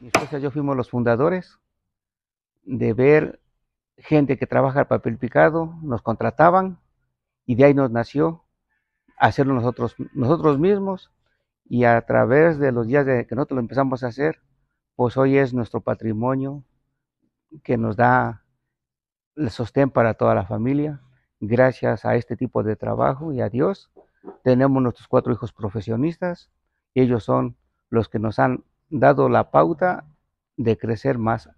mi yo fuimos los fundadores de ver gente que trabaja el papel picado, nos contrataban y de ahí nos nació hacerlo nosotros, nosotros mismos y a través de los días de que nosotros lo empezamos a hacer, pues hoy es nuestro patrimonio que nos da el sostén para toda la familia. Gracias a este tipo de trabajo y a Dios, tenemos nuestros cuatro hijos profesionistas y ellos son los que nos han dado la pauta de crecer más